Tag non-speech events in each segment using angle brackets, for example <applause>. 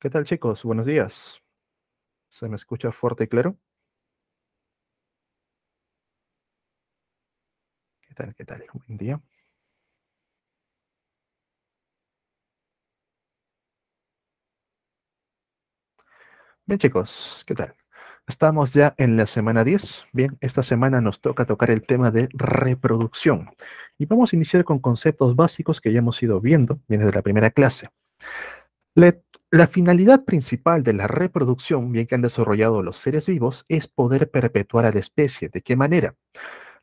¿Qué tal chicos? Buenos días. ¿Se me escucha fuerte y claro? ¿Qué tal? ¿Qué tal? Buen día. Bien chicos, ¿qué tal? Estamos ya en la semana 10. Bien, esta semana nos toca tocar el tema de reproducción. Y vamos a iniciar con conceptos básicos que ya hemos ido viendo, desde la primera clase. Let la finalidad principal de la reproducción, bien que han desarrollado los seres vivos, es poder perpetuar a la especie. ¿De qué manera?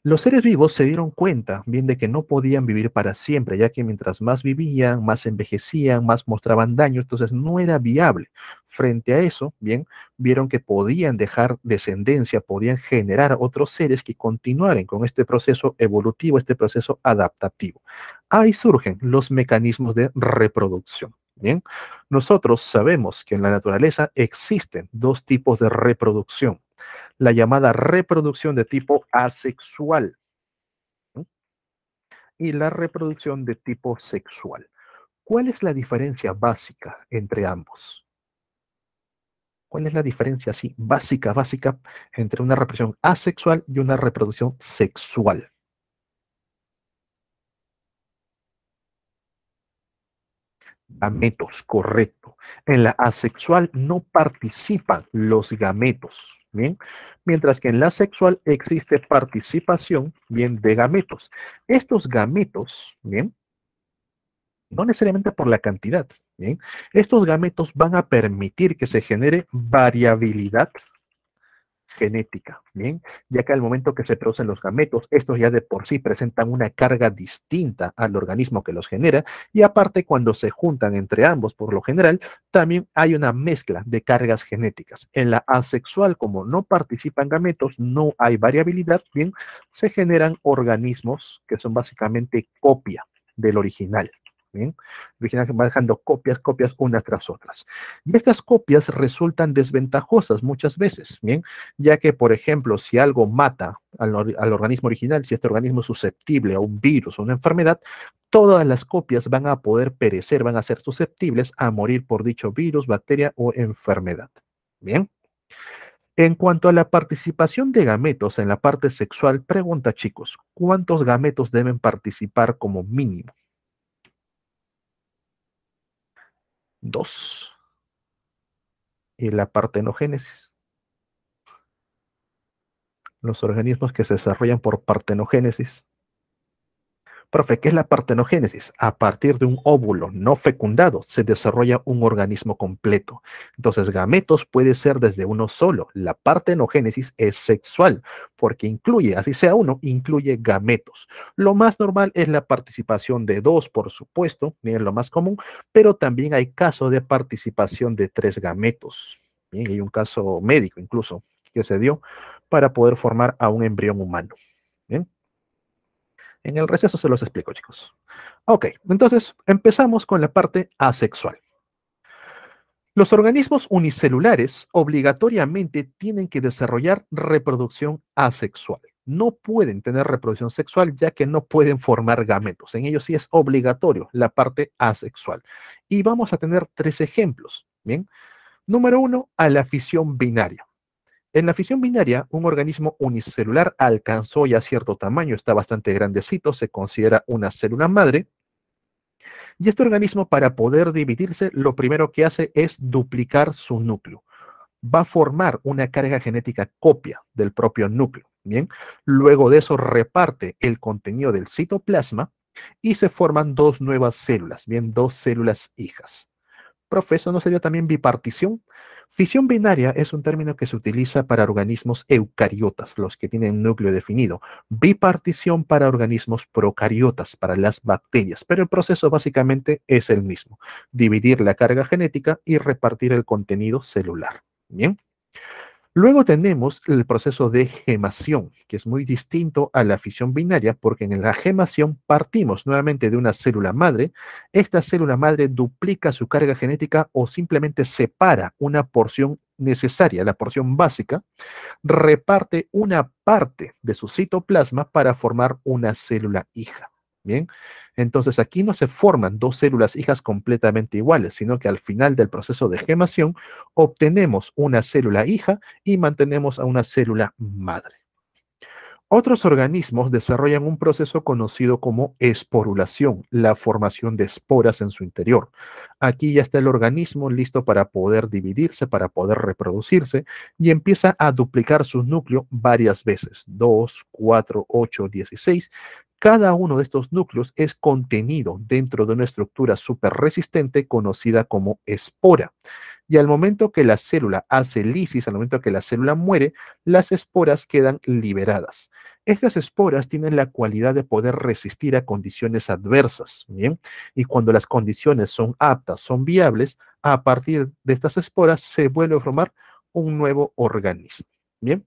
Los seres vivos se dieron cuenta, bien de que no podían vivir para siempre, ya que mientras más vivían, más envejecían, más mostraban daño, entonces no era viable. Frente a eso, bien, vieron que podían dejar descendencia, podían generar otros seres que continuaran con este proceso evolutivo, este proceso adaptativo. Ahí surgen los mecanismos de reproducción. Bien, nosotros sabemos que en la naturaleza existen dos tipos de reproducción. La llamada reproducción de tipo asexual y la reproducción de tipo sexual. ¿Cuál es la diferencia básica entre ambos? ¿Cuál es la diferencia así básica, básica entre una reproducción asexual y una reproducción sexual? gametos, correcto. En la asexual no participan los gametos, ¿bien? Mientras que en la sexual existe participación, ¿bien? De gametos. Estos gametos, ¿bien? No necesariamente por la cantidad, ¿bien? Estos gametos van a permitir que se genere variabilidad genética, ¿bien? Ya que al momento que se producen los gametos, estos ya de por sí presentan una carga distinta al organismo que los genera y aparte cuando se juntan entre ambos, por lo general, también hay una mezcla de cargas genéticas. En la asexual, como no participan gametos, no hay variabilidad, ¿bien? Se generan organismos que son básicamente copia del original, ¿bien? va dejando copias, copias unas tras otras. Y estas copias resultan desventajosas muchas veces, ¿bien? Ya que, por ejemplo, si algo mata al, al organismo original, si este organismo es susceptible a un virus o una enfermedad, todas las copias van a poder perecer, van a ser susceptibles a morir por dicho virus, bacteria o enfermedad. ¿Bien? En cuanto a la participación de gametos en la parte sexual, pregunta chicos, ¿cuántos gametos deben participar como mínimo? dos y la partenogénesis. Los organismos que se desarrollan por partenogénesis Profe, ¿qué es la partenogénesis? A partir de un óvulo no fecundado se desarrolla un organismo completo. Entonces, gametos puede ser desde uno solo. La partenogénesis es sexual, porque incluye, así sea uno, incluye gametos. Lo más normal es la participación de dos, por supuesto, miren lo más común, pero también hay casos de participación de tres gametos. Bien, hay un caso médico incluso que se dio para poder formar a un embrión humano. Bien. En el receso se los explico, chicos. Ok, entonces empezamos con la parte asexual. Los organismos unicelulares obligatoriamente tienen que desarrollar reproducción asexual. No pueden tener reproducción sexual ya que no pueden formar gametos. En ellos sí es obligatorio la parte asexual. Y vamos a tener tres ejemplos. Bien. Número uno, a la fisión binaria. En la fisión binaria, un organismo unicelular alcanzó ya cierto tamaño, está bastante grandecito, se considera una célula madre. Y este organismo, para poder dividirse, lo primero que hace es duplicar su núcleo. Va a formar una carga genética copia del propio núcleo. Bien, luego de eso reparte el contenido del citoplasma y se forman dos nuevas células, bien, dos células hijas. Profesor, ¿no sería también bipartición? Fisión binaria es un término que se utiliza para organismos eucariotas, los que tienen núcleo definido. Bipartición para organismos procariotas, para las bacterias. Pero el proceso básicamente es el mismo. Dividir la carga genética y repartir el contenido celular. Bien. Luego tenemos el proceso de gemación, que es muy distinto a la fisión binaria, porque en la gemación partimos nuevamente de una célula madre. Esta célula madre duplica su carga genética o simplemente separa una porción necesaria, la porción básica, reparte una parte de su citoplasma para formar una célula hija. Bien, entonces aquí no se forman dos células hijas completamente iguales, sino que al final del proceso de gemación obtenemos una célula hija y mantenemos a una célula madre. Otros organismos desarrollan un proceso conocido como esporulación, la formación de esporas en su interior. Aquí ya está el organismo listo para poder dividirse, para poder reproducirse y empieza a duplicar su núcleo varias veces, 2, 4, 8, 16, cada uno de estos núcleos es contenido dentro de una estructura superresistente conocida como espora. Y al momento que la célula hace lisis, al momento que la célula muere, las esporas quedan liberadas. Estas esporas tienen la cualidad de poder resistir a condiciones adversas, ¿bien? Y cuando las condiciones son aptas, son viables, a partir de estas esporas se vuelve a formar un nuevo organismo, ¿bien?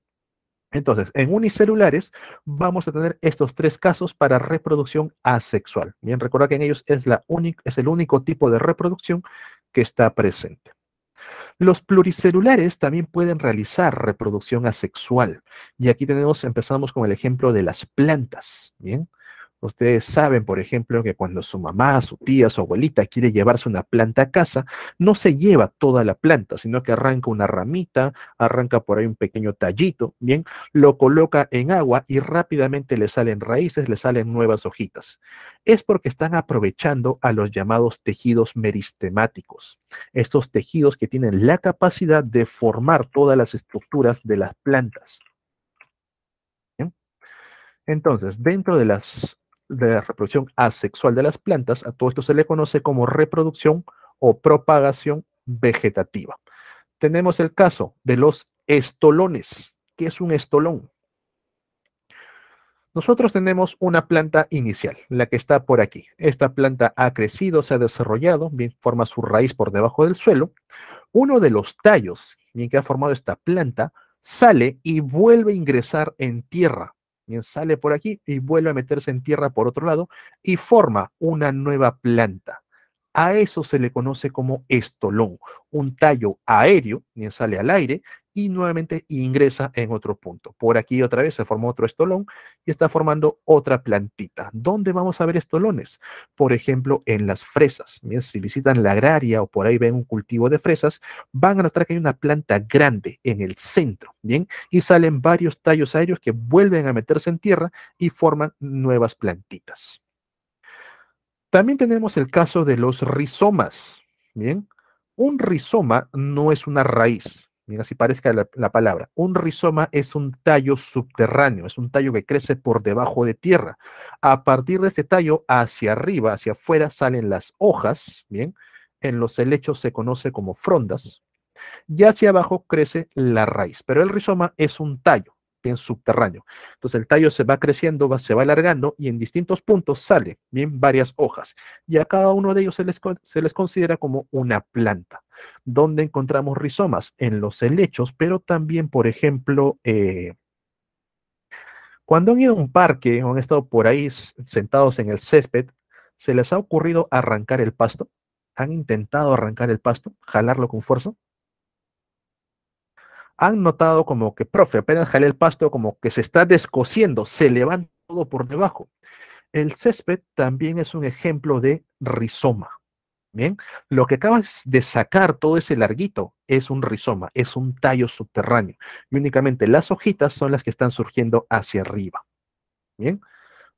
Entonces, en unicelulares vamos a tener estos tres casos para reproducción asexual. Bien, recuerda que en ellos es, la es el único tipo de reproducción que está presente. Los pluricelulares también pueden realizar reproducción asexual. Y aquí tenemos, empezamos con el ejemplo de las plantas. Bien, Ustedes saben, por ejemplo, que cuando su mamá, su tía, su abuelita quiere llevarse una planta a casa, no se lleva toda la planta, sino que arranca una ramita, arranca por ahí un pequeño tallito, bien, lo coloca en agua y rápidamente le salen raíces, le salen nuevas hojitas. Es porque están aprovechando a los llamados tejidos meristemáticos, estos tejidos que tienen la capacidad de formar todas las estructuras de las plantas. Entonces, dentro de las de la reproducción asexual de las plantas, a todo esto se le conoce como reproducción o propagación vegetativa. Tenemos el caso de los estolones. ¿Qué es un estolón? Nosotros tenemos una planta inicial, la que está por aquí. Esta planta ha crecido, se ha desarrollado, bien forma su raíz por debajo del suelo. Uno de los tallos, bien que ha formado esta planta, sale y vuelve a ingresar en tierra Bien, sale por aquí y vuelve a meterse en tierra por otro lado y forma una nueva planta. A eso se le conoce como estolón, un tallo aéreo, bien, sale al aire y nuevamente ingresa en otro punto. Por aquí otra vez se formó otro estolón y está formando otra plantita. ¿Dónde vamos a ver estolones? Por ejemplo, en las fresas. si visitan la agraria o por ahí ven un cultivo de fresas, van a notar que hay una planta grande en el centro, ¿bien? Y salen varios tallos aéreos que vuelven a meterse en tierra y forman nuevas plantitas. También tenemos el caso de los rizomas, ¿bien? Un rizoma no es una raíz, Mira si parezca la, la palabra. Un rizoma es un tallo subterráneo, es un tallo que crece por debajo de tierra. A partir de este tallo, hacia arriba, hacia afuera, salen las hojas, ¿bien? En los helechos se conoce como frondas. Y hacia abajo crece la raíz. Pero el rizoma es un tallo subterráneo. Entonces el tallo se va creciendo, se va alargando y en distintos puntos sale bien varias hojas. Y a cada uno de ellos se les, se les considera como una planta. Donde encontramos rizomas en los helechos, pero también, por ejemplo, eh, cuando han ido a un parque o han estado por ahí sentados en el césped, ¿se les ha ocurrido arrancar el pasto? ¿Han intentado arrancar el pasto? ¿Jalarlo con fuerza? han notado como que, profe, apenas jale el pasto, como que se está descosiendo, se levanta todo por debajo. El césped también es un ejemplo de rizoma. Bien, lo que acabas de sacar todo ese larguito es un rizoma, es un tallo subterráneo. Y únicamente las hojitas son las que están surgiendo hacia arriba. Bien,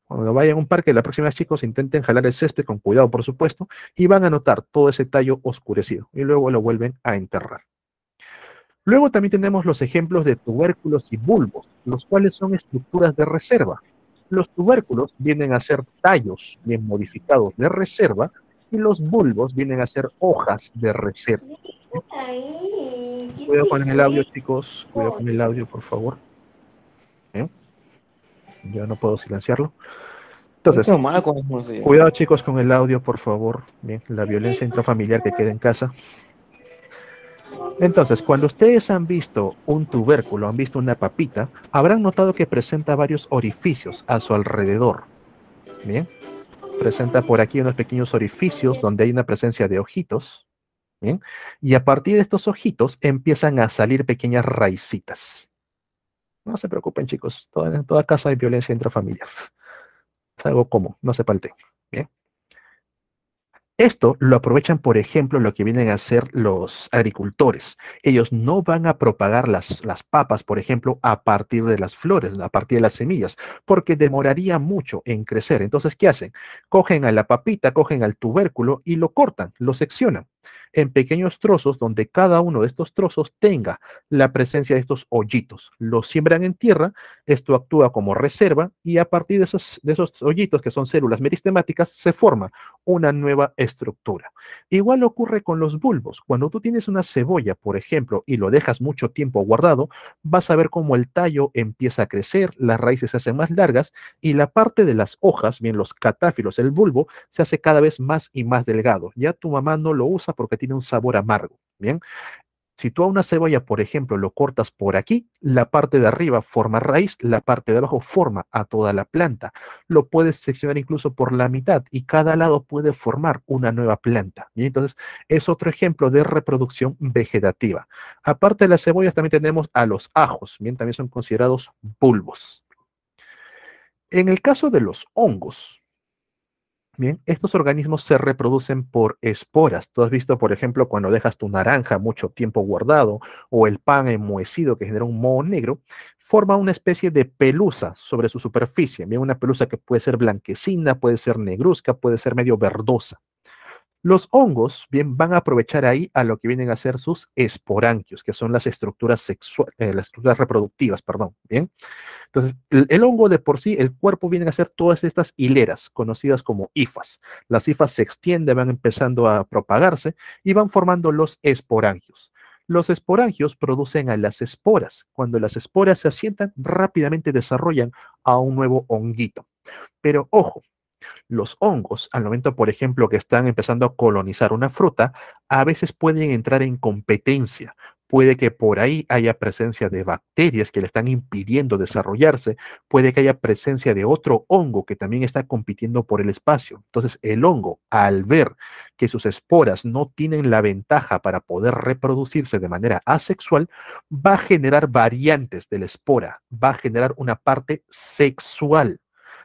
cuando vayan a un parque, la próxima, chicos, intenten jalar el césped con cuidado, por supuesto, y van a notar todo ese tallo oscurecido. Y luego lo vuelven a enterrar. Luego también tenemos los ejemplos de tubérculos y bulbos, los cuales son estructuras de reserva. Los tubérculos vienen a ser tallos bien modificados de reserva y los bulbos vienen a ser hojas de reserva. Cuidado con el audio, chicos. Cuidado con el audio, por favor. ¿Eh? Yo no puedo silenciarlo. Entonces, cuidado chicos con el audio, por favor. Bien, la violencia intrafamiliar que queda en casa. Entonces, cuando ustedes han visto un tubérculo, han visto una papita, habrán notado que presenta varios orificios a su alrededor. Bien, presenta por aquí unos pequeños orificios donde hay una presencia de ojitos. Bien, y a partir de estos ojitos empiezan a salir pequeñas raicitas. No se preocupen, chicos, en toda casa hay violencia intrafamiliar. Es algo común, no se palten. Esto lo aprovechan, por ejemplo, lo que vienen a hacer los agricultores. Ellos no van a propagar las, las, papas, por ejemplo, a partir de las flores, a partir de las semillas, porque demoraría mucho en crecer. Entonces, ¿qué hacen? Cogen a la papita, cogen al tubérculo y lo cortan, lo seccionan en pequeños trozos donde cada uno de estos trozos tenga la presencia de estos hoyitos. Los siembran en tierra, esto actúa como reserva y a partir de esos, de esos hoyitos que son células meristemáticas se forma una nueva estructura. Igual ocurre con los bulbos. Cuando tú tienes una cebolla, por ejemplo, y lo dejas mucho tiempo guardado, vas a ver cómo el tallo empieza a crecer, las raíces se hacen más largas y la parte de las hojas, bien los catáfilos, el bulbo, se hace cada vez más y más delgado. Ya tu mamá no lo usa porque tiene un sabor amargo, ¿bien? Si tú a una cebolla, por ejemplo, lo cortas por aquí, la parte de arriba forma raíz, la parte de abajo forma a toda la planta. Lo puedes seccionar incluso por la mitad y cada lado puede formar una nueva planta. y Entonces, es otro ejemplo de reproducción vegetativa. Aparte de las cebollas, también tenemos a los ajos, bien, también son considerados bulbos. En el caso de los hongos, Bien, estos organismos se reproducen por esporas. Tú has visto, por ejemplo, cuando dejas tu naranja mucho tiempo guardado o el pan enmohecido que genera un moho negro, forma una especie de pelusa sobre su superficie. Bien, una pelusa que puede ser blanquecina, puede ser negruzca, puede ser medio verdosa. Los hongos bien van a aprovechar ahí a lo que vienen a ser sus esporangios, que son las estructuras sexuales, eh, las estructuras reproductivas, perdón, ¿bien? Entonces, el, hongo de por sí, el cuerpo viene a ser todas estas hileras conocidas como hifas. Las ifas se extienden, van empezando a propagarse y van formando los esporangios. Los esporangios producen a las esporas. Cuando las esporas se asientan, rápidamente desarrollan a un nuevo honguito. Pero ojo, los hongos, al momento, por ejemplo, que están empezando a colonizar una fruta, a veces pueden entrar en competencia. Puede que por ahí haya presencia de bacterias que le están impidiendo desarrollarse. Puede que haya presencia de otro hongo que también está compitiendo por el espacio. Entonces, el hongo, al ver que sus esporas no tienen la ventaja para poder reproducirse de manera asexual, va a generar variantes de la espora, va a generar una parte sexual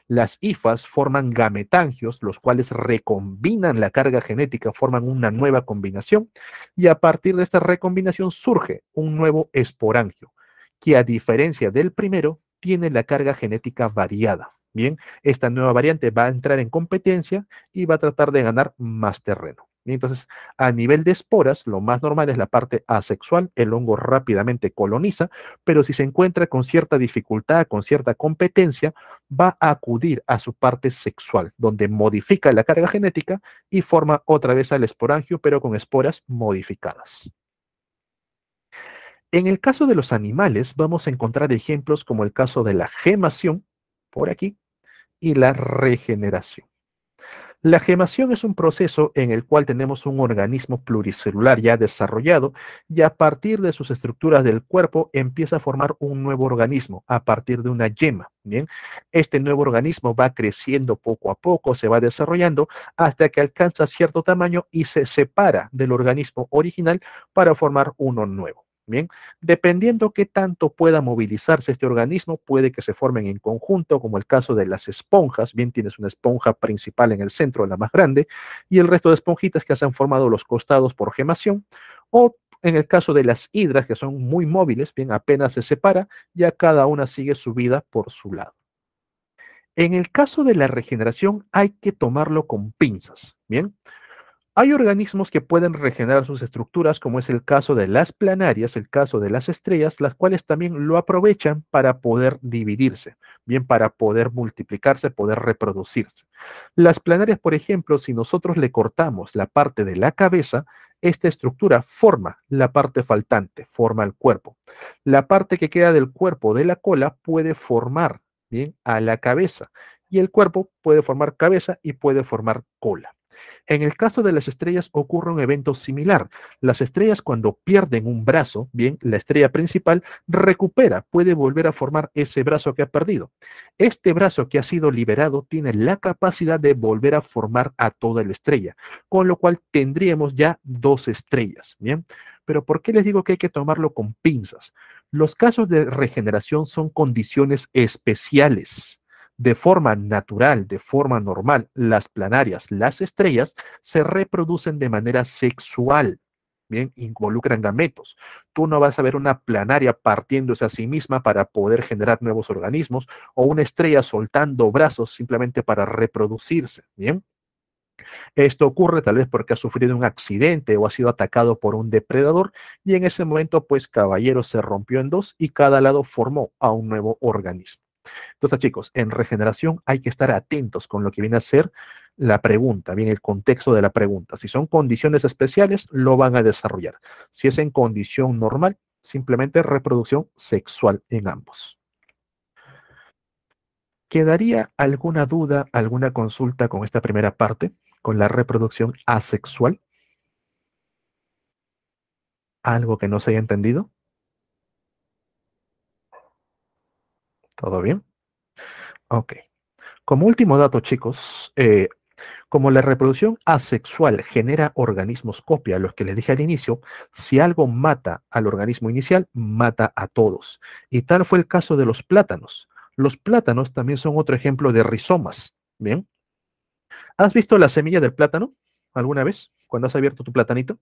las ifas forman gametangios, los cuales recombinan la carga genética, forman una nueva combinación y a partir de esta recombinación surge un nuevo esporangio, que a diferencia del primero, tiene la carga genética variada. Bien, esta nueva variante va a entrar en competencia y va a tratar de ganar más terreno entonces, a nivel de esporas, lo más normal es la parte asexual, el hongo rápidamente coloniza, pero si se encuentra con cierta dificultad, con cierta competencia, va a acudir a su parte sexual, donde modifica la carga genética y forma otra vez al esporangio, pero con esporas modificadas. En el caso de los animales, vamos a encontrar ejemplos como el caso de la gemación, por aquí, y la regeneración. La gemación es un proceso en el cual tenemos un organismo pluricelular ya desarrollado y a partir de sus estructuras del cuerpo empieza a formar un nuevo organismo a partir de una yema. Bien, este nuevo organismo va creciendo poco a poco, se va desarrollando hasta que alcanza cierto tamaño y se separa del organismo original para formar uno nuevo. Bien, dependiendo qué tanto pueda movilizarse este organismo, puede que se formen en conjunto, como el caso de las esponjas. Bien, tienes una esponja principal en el centro, la más grande, y el resto de esponjitas que se han formado los costados por gemación. O en el caso de las hidras, que son muy móviles, bien, apenas se separa, ya cada una sigue su vida por su lado. En el caso de la regeneración, hay que tomarlo con pinzas. Bien. Hay organismos que pueden regenerar sus estructuras, como es el caso de las planarias, el caso de las estrellas, las cuales también lo aprovechan para poder dividirse, bien para poder multiplicarse, poder reproducirse. Las planarias, por ejemplo, si nosotros le cortamos la parte de la cabeza, esta estructura forma la parte faltante, forma el cuerpo. La parte que queda del cuerpo de la cola puede formar, bien, a la cabeza. Y el cuerpo puede formar cabeza y puede formar cola. En el caso de las estrellas ocurre un evento similar. Las estrellas cuando pierden un brazo, bien, la estrella principal recupera, puede volver a formar ese brazo que ha perdido. Este brazo que ha sido liberado tiene la capacidad de volver a formar a toda la estrella, con lo cual tendríamos ya dos estrellas, bien. Pero ¿por qué les digo que hay que tomarlo con pinzas? Los casos de regeneración son condiciones especiales de forma natural, de forma normal, las planarias, las estrellas, se reproducen de manera sexual. Bien, involucran gametos. Tú no vas a ver una planaria partiéndose a sí misma para poder generar nuevos organismos o una estrella soltando brazos simplemente para reproducirse. Bien, esto ocurre tal vez porque ha sufrido un accidente o ha sido atacado por un depredador y en ese momento pues Caballero se rompió en dos y cada lado formó a un nuevo organismo. Entonces, chicos, en regeneración hay que estar atentos con lo que viene a ser la pregunta, viene el contexto de la pregunta. Si son condiciones especiales, lo van a desarrollar. Si es en condición normal, simplemente reproducción sexual en ambos. ¿Quedaría alguna duda, alguna consulta con esta primera parte, con la reproducción asexual? ¿Algo que no se haya entendido? ¿Todo bien? Ok. Como último dato, chicos, eh, como la reproducción asexual genera organismos copia, los que les dije al inicio, si algo mata al organismo inicial, mata a todos. Y tal fue el caso de los plátanos. Los plátanos también son otro ejemplo de rizomas. ¿Bien? ¿Has visto la semilla del plátano alguna vez cuando has abierto tu platanito?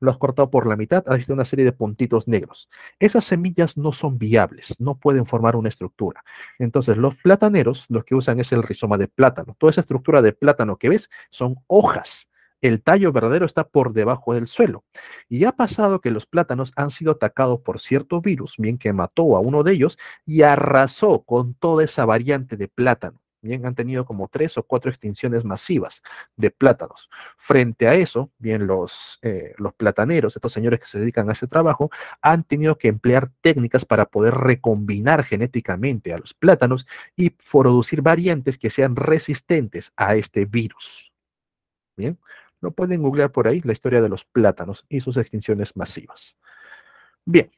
lo has cortado por la mitad, has visto una serie de puntitos negros. Esas semillas no son viables, no pueden formar una estructura. Entonces, los plataneros, los que usan es el rizoma de plátano. Toda esa estructura de plátano que ves son hojas. El tallo verdadero está por debajo del suelo. Y ha pasado que los plátanos han sido atacados por cierto virus, bien que mató a uno de ellos y arrasó con toda esa variante de plátano han tenido como tres o cuatro extinciones masivas de plátanos. Frente a eso, bien, los, eh, los plataneros, estos señores que se dedican a ese trabajo, han tenido que emplear técnicas para poder recombinar genéticamente a los plátanos y producir variantes que sean resistentes a este virus. Bien, no pueden googlear por ahí, la historia de los plátanos y sus extinciones masivas. Bien,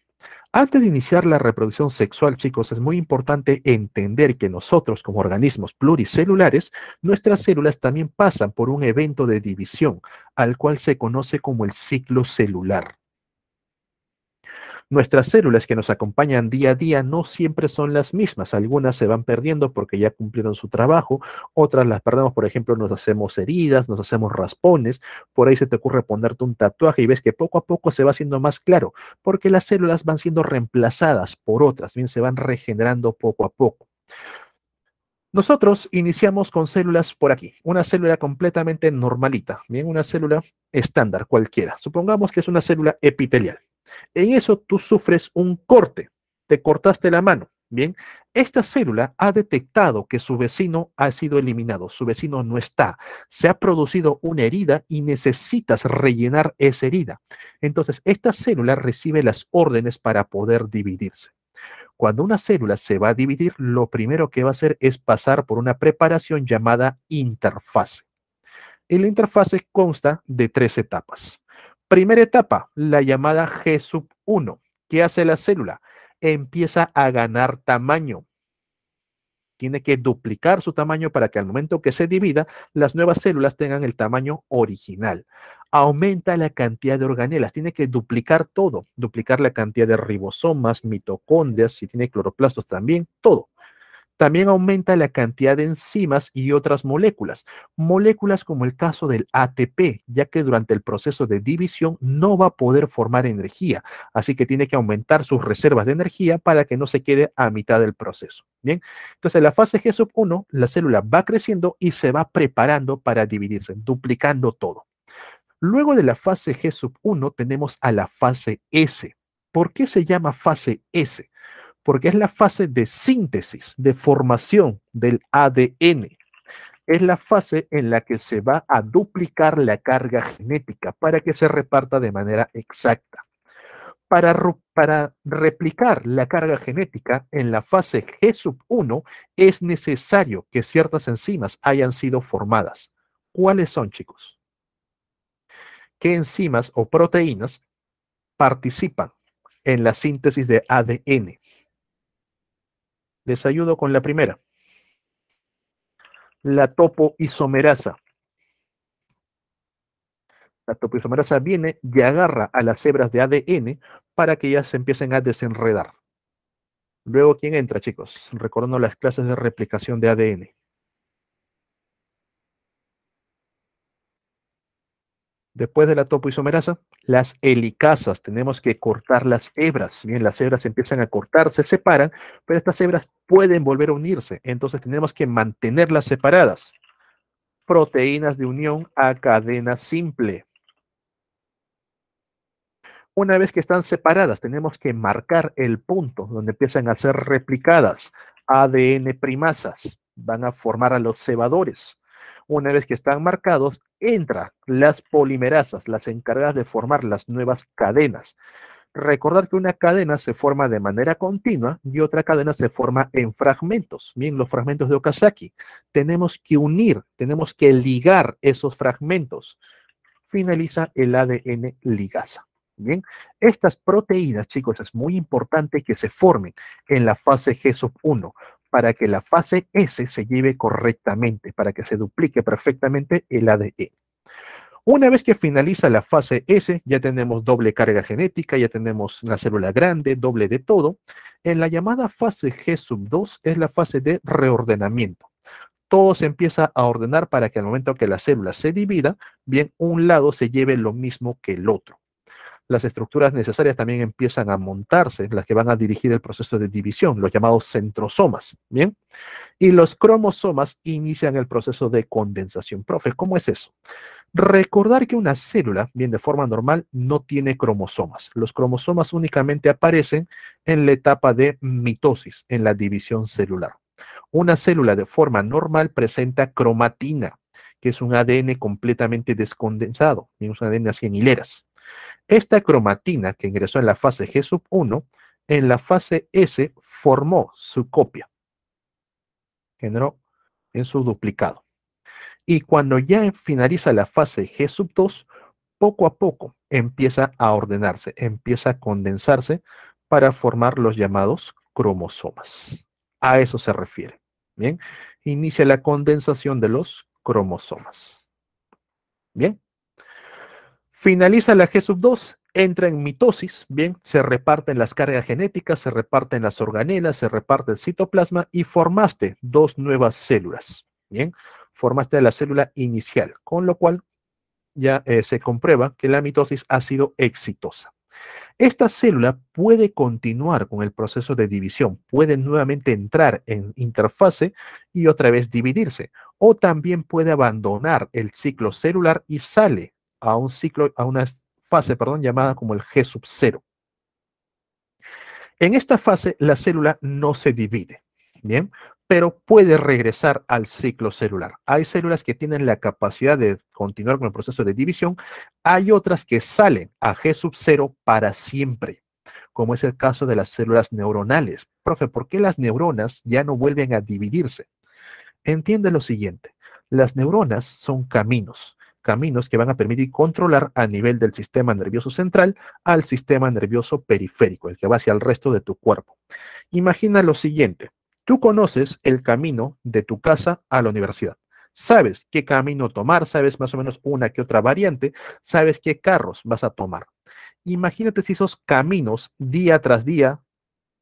antes de iniciar la reproducción sexual, chicos, es muy importante entender que nosotros como organismos pluricelulares, nuestras células también pasan por un evento de división, al cual se conoce como el ciclo celular. Nuestras células que nos acompañan día a día no siempre son las mismas. Algunas se van perdiendo porque ya cumplieron su trabajo, otras las perdemos, por ejemplo, nos hacemos heridas, nos hacemos raspones, por ahí se te ocurre ponerte un tatuaje y ves que poco a poco se va haciendo más claro, porque las células van siendo reemplazadas por otras, bien se van regenerando poco a poco. Nosotros iniciamos con células por aquí, una célula completamente normalita, bien, una célula estándar cualquiera. Supongamos que es una célula epitelial. En eso tú sufres un corte, te cortaste la mano. Bien, esta célula ha detectado que su vecino ha sido eliminado, su vecino no está, se ha producido una herida y necesitas rellenar esa herida. Entonces, esta célula recibe las órdenes para poder dividirse. Cuando una célula se va a dividir, lo primero que va a hacer es pasar por una preparación llamada interfase. El la interfase consta de tres etapas. Primera etapa, la llamada G 1. ¿Qué hace la célula? Empieza a ganar tamaño. Tiene que duplicar su tamaño para que al momento que se divida, las nuevas células tengan el tamaño original. Aumenta la cantidad de organelas, tiene que duplicar todo, duplicar la cantidad de ribosomas, mitocondrias, si tiene cloroplastos también, todo. También aumenta la cantidad de enzimas y otras moléculas, moléculas como el caso del ATP, ya que durante el proceso de división no va a poder formar energía, así que tiene que aumentar sus reservas de energía para que no se quede a mitad del proceso. Bien, entonces en la fase G 1, la célula va creciendo y se va preparando para dividirse, duplicando todo. Luego de la fase G 1 tenemos a la fase S. ¿Por qué se llama fase S? porque es la fase de síntesis, de formación del ADN. Es la fase en la que se va a duplicar la carga genética para que se reparta de manera exacta. Para, replicar la carga genética en la fase G1 es necesario que ciertas enzimas hayan sido formadas. ¿Cuáles son, chicos? ¿Qué enzimas o proteínas participan en la síntesis de ADN? Desayudo con la primera. La topoisomerasa. La topoisomerasa viene y agarra a las hebras de ADN para que ya se empiecen a desenredar. Luego, ¿quién entra, chicos? Recordando las clases de replicación de ADN. Después de la topoisomerasa, las helicasas, tenemos que cortar las hebras. Bien, las hebras empiezan a cortar, se separan, pero estas hebras pueden volver a unirse, entonces tenemos que mantenerlas separadas. Proteínas de unión a cadena simple. Una vez que están separadas, tenemos que marcar el punto donde empiezan a ser replicadas. ADN primasas van a formar a los cebadores. Una vez que están marcados, entra las polimerasas, las encargadas de formar las nuevas cadenas. Recordar que una cadena se forma de manera continua y otra cadena se forma en fragmentos. Bien, los fragmentos de Okazaki. Tenemos que unir, tenemos que ligar esos fragmentos. Finaliza el ADN ligasa. Bien, estas proteínas, chicos, es muy importante que se formen en la fase g 1 para que la fase S se lleve correctamente, para que se duplique perfectamente el ADN. E. Una vez que finaliza la fase S, ya tenemos doble carga genética, ya tenemos la célula grande, doble de todo. En la llamada fase G sub 2 es la fase de reordenamiento. Todo se empieza a ordenar para que al momento que la célula se divida, bien un lado se lleve lo mismo que el otro las estructuras necesarias también empiezan a montarse, las que van a dirigir el proceso de división, los llamados centrosomas, ¿bien? Y los cromosomas inician el proceso de condensación. Profe, ¿cómo es eso? Recordar que una célula, bien de forma normal, no tiene cromosomas. Los cromosomas únicamente aparecen en la etapa de mitosis, en la división celular. Una célula de forma normal presenta cromatina, que es un ADN completamente descondensado, es un ADN así en hileras. Esta cromatina que ingresó en la fase G 1, en la fase S formó su copia, generó en su duplicado. Y cuando ya finaliza la fase G 2, poco a poco empieza a ordenarse, empieza a condensarse para formar los llamados cromosomas. A eso se refiere. Bien, inicia la condensación de los cromosomas. Bien, Finaliza la G2, entra en mitosis, bien, se reparten las cargas genéticas, se reparten las organelas, se reparte el citoplasma y formaste dos nuevas células, bien, formaste la célula inicial, con lo cual ya eh, se comprueba que la mitosis ha sido exitosa. Esta célula puede continuar con el proceso de división, puede nuevamente entrar en interfase y otra vez dividirse, o también puede abandonar el ciclo celular y sale a un ciclo, a una fase, perdón, llamada como el G sub 0. En esta fase la célula no se divide, ¿bien? Pero puede regresar al ciclo celular. Hay células que tienen la capacidad de continuar con el proceso de división, hay otras que salen a G sub 0 para siempre, como es el caso de las células neuronales. Profe, ¿por qué las neuronas ya no vuelven a dividirse? Entiende lo siguiente, las neuronas son caminos, caminos que van a permitir controlar a nivel del sistema nervioso central al sistema nervioso periférico, el que va hacia el resto de tu cuerpo. Imagina lo siguiente, tú conoces el camino de tu casa a la universidad. Sabes qué camino tomar, sabes más o menos una que otra variante, sabes qué carros vas a tomar. Imagínate si esos caminos día tras día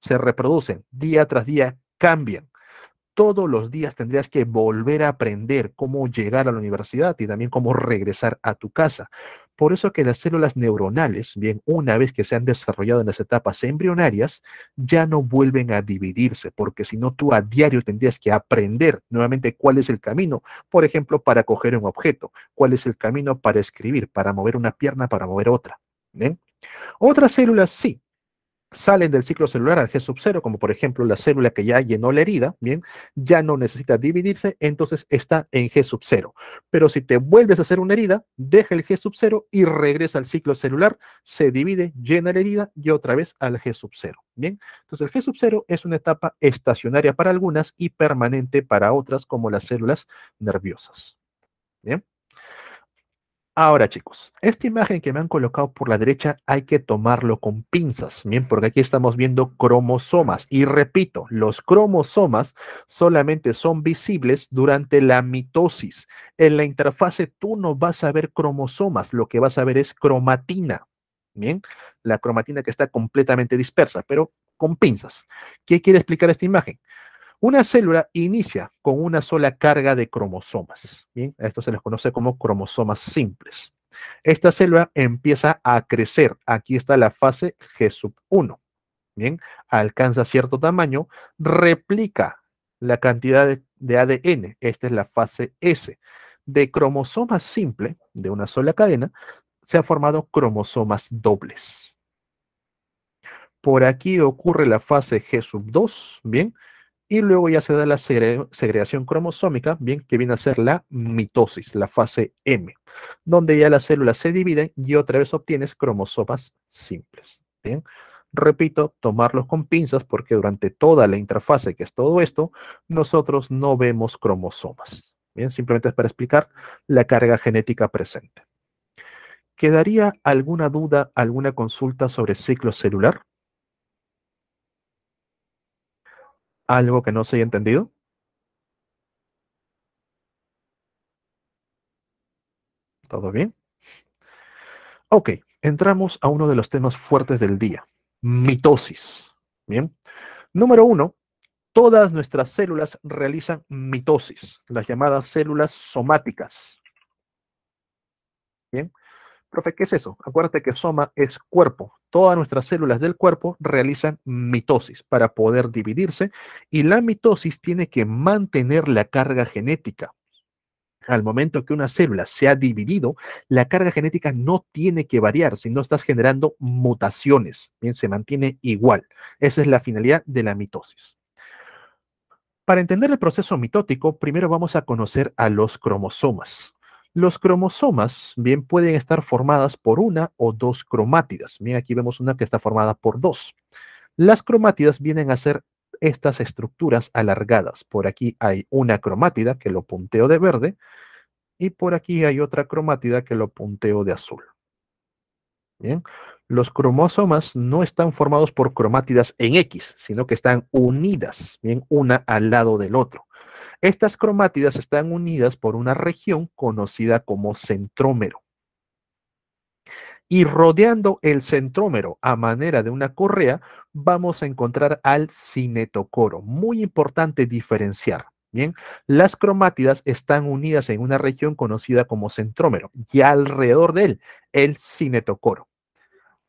se reproducen, día tras día cambian todos los días tendrías que volver a aprender cómo llegar a la universidad y también cómo regresar a tu casa. Por eso que las células neuronales, bien, una vez que se han desarrollado en las etapas embrionarias, ya no vuelven a dividirse, porque si no tú a diario tendrías que aprender nuevamente cuál es el camino, por ejemplo, para coger un objeto, cuál es el camino para escribir, para mover una pierna, para mover otra. Otras células sí, salen del ciclo celular al G sub 0, como por ejemplo la célula que ya llenó la herida, bien, ya no necesita dividirse, entonces está en G sub 0. Pero si te vuelves a hacer una herida, deja el G sub 0 y regresa al ciclo celular, se divide, llena la herida y otra vez al G sub 0. Bien, entonces el G sub 0 es una etapa estacionaria para algunas y permanente para otras, como las células nerviosas. Bien. Ahora chicos, esta imagen que me han colocado por la derecha hay que tomarlo con pinzas, bien, porque aquí estamos viendo cromosomas. Y repito, los cromosomas solamente son visibles durante la mitosis. En la interfase tú no vas a ver cromosomas, lo que vas a ver es cromatina, bien, la cromatina que está completamente dispersa, pero con pinzas. ¿Qué quiere explicar esta imagen? Una célula inicia con una sola carga de cromosomas. Bien, a esto se les conoce como cromosomas simples. Esta célula empieza a crecer. Aquí está la fase G1. Bien, alcanza cierto tamaño, replica la cantidad de, ADN. Esta es la fase S. De cromosomas simple, de una sola cadena, se han formado cromosomas dobles. Por aquí ocurre la fase G2, bien, y luego ya se da la segregación cromosómica, bien, que viene a ser la mitosis, la fase M, donde ya las células se dividen y otra vez obtienes cromosomas simples. Bien, repito, tomarlos con pinzas porque durante toda la interfase que es todo esto, nosotros no vemos cromosomas. Bien, simplemente es para explicar la carga genética presente. ¿Quedaría alguna duda, alguna consulta sobre ciclo celular? algo que no se haya entendido? ¿Todo bien? Ok, entramos a uno de los temas fuertes del día, mitosis. Bien. Número uno, todas nuestras células realizan mitosis, las llamadas células somáticas. Bien. Profe, ¿qué es eso? Acuérdate que soma es cuerpo. Todas nuestras células del cuerpo realizan mitosis para poder dividirse y la mitosis tiene que mantener la carga genética. Al momento que una célula se ha dividido, la carga genética no tiene que variar, si no estás generando mutaciones. Bien, se mantiene igual. Esa es la finalidad de la mitosis. Para entender el proceso mitótico, primero vamos a conocer a los cromosomas. Los cromosomas bien pueden estar formadas por una o dos cromátidas. Bien, aquí vemos una que está formada por dos. Las cromátidas vienen a ser estas estructuras alargadas. Por aquí hay una cromátida que lo punteo de verde y por aquí hay otra cromátida que lo punteo de azul. Bien, los cromosomas no están formados por cromátidas en X, sino que están unidas, bien, una al lado del otro. Estas cromátidas están unidas por una región conocida como centrómero. Y rodeando el centrómero a manera de una correa, vamos a encontrar al cinetocoro. Muy importante diferenciar. Bien, las cromátidas están unidas en una región conocida como centrómero y alrededor de él el cinetocoro.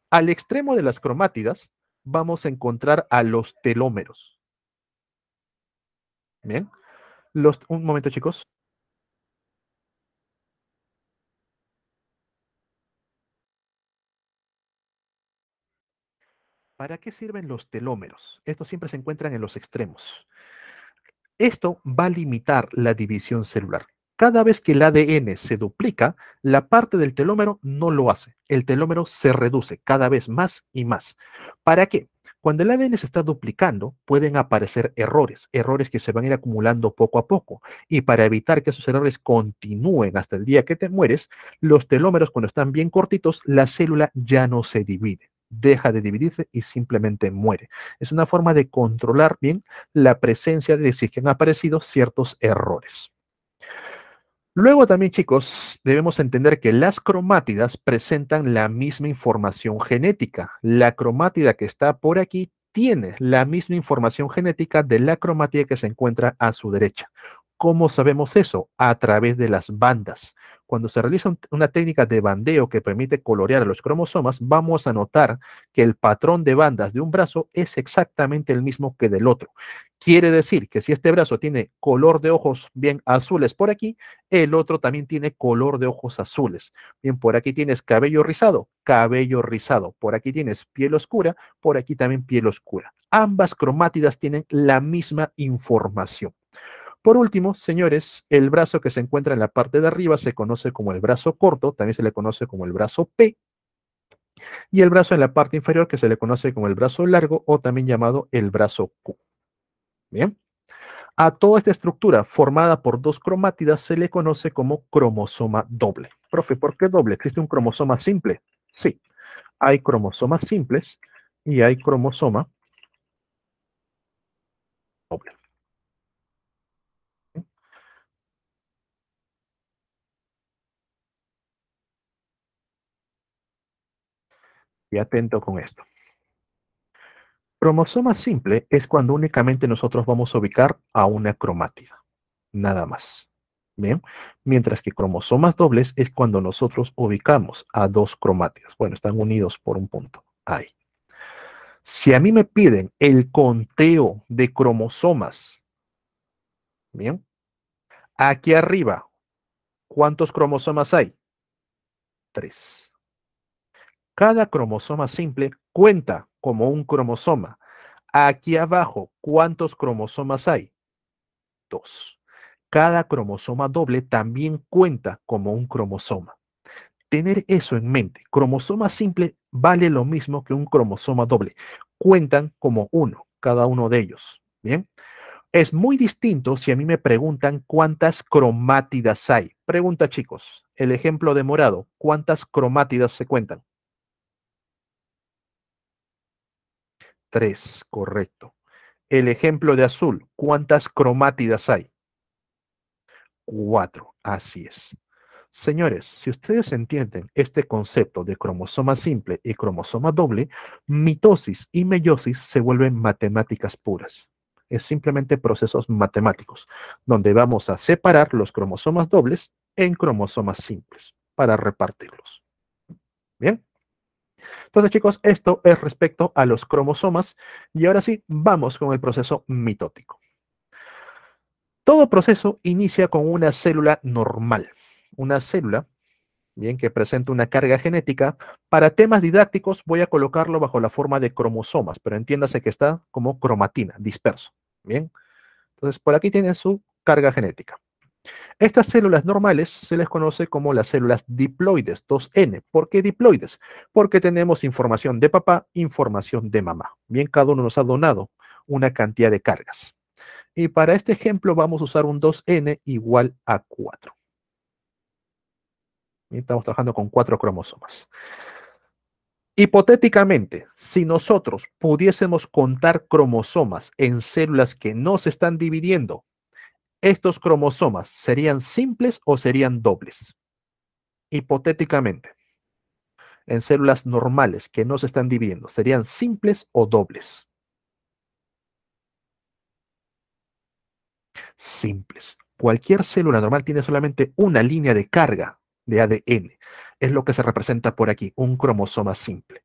Al extremo de las cromátidas vamos a encontrar a los telómeros. Bien, un momento, chicos. ¿Para qué sirven los telómeros? Estos siempre se encuentran en los extremos. Esto va a limitar la división celular. Cada vez que el ADN se duplica, la parte del telómero no lo hace. El telómero se reduce cada vez más y más. ¿Para qué? Cuando el ADN se está duplicando, pueden aparecer errores, errores que se van a ir acumulando poco a poco. Y para evitar que esos errores continúen hasta el día que te mueres, los telómeros, cuando están bien cortitos, la célula ya no se divide deja de dividirse y simplemente muere. Es una forma de controlar bien la presencia de si han aparecido ciertos errores. Luego también, chicos, debemos entender que las cromátidas presentan la misma información genética. La cromátida que está por aquí tiene la misma información genética de la cromátida que se encuentra a su derecha. ¿Cómo sabemos eso? A través de las bandas. Cuando se realiza una técnica de bandeo que permite colorear los cromosomas, vamos a notar que el patrón de bandas de un brazo es exactamente el mismo que del otro. Quiere decir que si este brazo tiene color de ojos bien azules por aquí, el otro también tiene color de ojos azules. Bien, por aquí tienes cabello rizado, cabello rizado. Por aquí tienes piel oscura, por aquí también piel oscura. Ambas cromátidas tienen la misma información. Por último, señores, el brazo que se encuentra en la parte de arriba se conoce como el brazo corto, también se le conoce como el brazo P, y el brazo en la parte inferior que se le conoce como el brazo largo o también llamado el brazo Q. Bien. A toda esta estructura formada por dos cromátidas se le conoce como cromosoma doble. Profe, ¿por qué doble? ¿Existe un cromosoma simple? Sí, hay cromosomas simples y hay cromosoma atento con esto. Cromosoma simple es cuando únicamente nosotros vamos a ubicar a una cromátida, nada más. Bien, mientras que cromosomas dobles es cuando nosotros ubicamos a dos cromátidas. Bueno, están unidos por un punto. Ahí. Si a mí me piden el conteo de cromosomas, bien, aquí arriba, ¿cuántos cromosomas hay? Tres. Cada cromosoma simple cuenta como un cromosoma. Aquí abajo, ¿cuántos cromosomas hay? Dos. Cada cromosoma doble también cuenta como un cromosoma. Tener eso en mente, cromosoma simple vale lo mismo que un cromosoma doble. Cuentan como uno, cada uno de ellos. Bien. Es muy distinto si a mí me preguntan cuántas cromátidas hay. Pregunta chicos, el ejemplo de morado, ¿cuántas cromátidas se cuentan? Tres, correcto. El ejemplo de azul, ¿cuántas cromátidas hay? Cuatro, así es. Señores, si ustedes entienden este concepto de cromosoma simple y cromosoma doble, mitosis y meiosis se vuelven matemáticas puras. Es simplemente procesos matemáticos, donde vamos a separar los cromosomas dobles en cromosomas simples para repartirlos. ¿Bien? Entonces, chicos, esto es respecto a los cromosomas. Y ahora sí, vamos con el proceso mitótico. Todo proceso inicia con una célula normal. Una célula, bien, que presenta una carga genética. Para temas didácticos voy a colocarlo bajo la forma de cromosomas, pero entiéndase que está como cromatina, disperso, bien. Entonces, por aquí tiene su carga genética. Estas células normales se les conoce como las células diploides, 2N. ¿Por qué diploides? Porque tenemos información de papá, información de mamá. Bien, cada uno nos ha donado una cantidad de cargas. Y para este ejemplo vamos a usar un 2N igual a 4. estamos trabajando con 4 cromosomas. Hipotéticamente, si nosotros pudiésemos contar cromosomas en células que no se están dividiendo, estos cromosomas serían simples o serían dobles. Hipotéticamente, en células normales que no se están dividiendo, serían simples o dobles. Simples. Cualquier célula normal tiene solamente una línea de carga de ADN. Es lo que se representa por aquí, un cromosoma simple.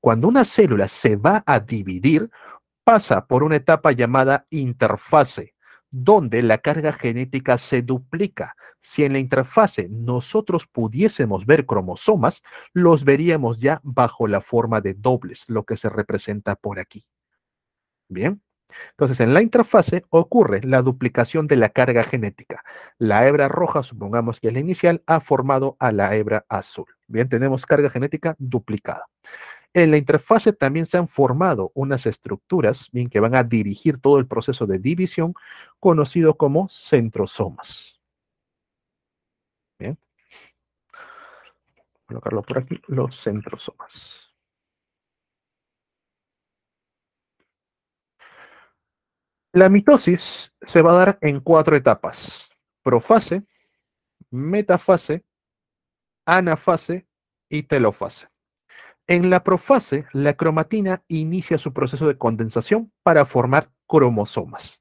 Cuando una célula se va a dividir, pasa por una etapa llamada interfase donde la carga genética se duplica. Si en la interfase nosotros pudiésemos ver cromosomas, los veríamos ya bajo la forma de dobles, lo que se representa por aquí. Bien, entonces, en la interfase ocurre la duplicación de la carga genética. La hebra roja, supongamos que es la inicial, ha formado a la hebra azul. Bien, tenemos carga genética duplicada. En la interfase también se han formado unas estructuras bien, que van a dirigir todo el proceso de división, conocido como centrosomas. Bien. Colocarlo por aquí, los centrosomas. La mitosis se va a dar en cuatro etapas. Profase, metafase, anafase y telofase. En la profase, la cromatina inicia su proceso de condensación para formar cromosomas.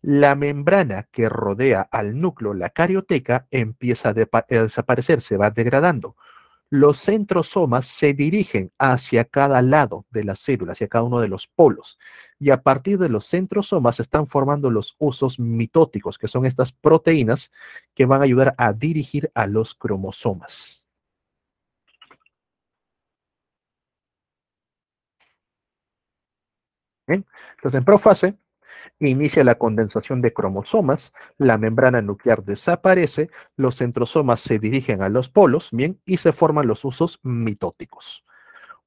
La membrana que rodea al núcleo, la carioteca, empieza a, desaparecer, se va degradando. Los centrosomas se dirigen hacia cada lado de la célula, hacia cada uno de los polos. Y a partir de los centrosomas se están formando los usos mitóticos, que son estas proteínas que van a ayudar a dirigir a los cromosomas. Entonces, en profase, inicia la condensación de cromosomas, la membrana nuclear desaparece, los centrosomas se dirigen a los polos, ¿bien? Y se forman los usos mitóticos.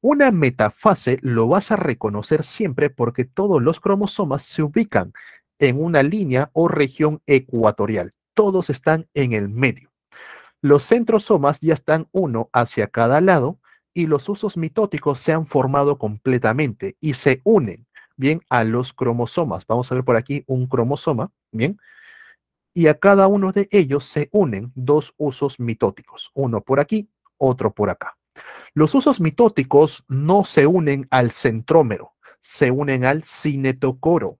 Una metafase lo vas a reconocer siempre porque todos los cromosomas se ubican en una línea o región ecuatorial. Todos están en el medio. Los centrosomas ya están uno hacia cada lado y los usos mitóticos se han formado completamente y se unen bien, a los cromosomas. Vamos a ver por aquí un cromosoma, bien. Y a cada uno de ellos se unen dos usos mitóticos, uno por aquí, otro por acá. Los usos mitóticos no se unen al centrómero, se unen al cinetocoro.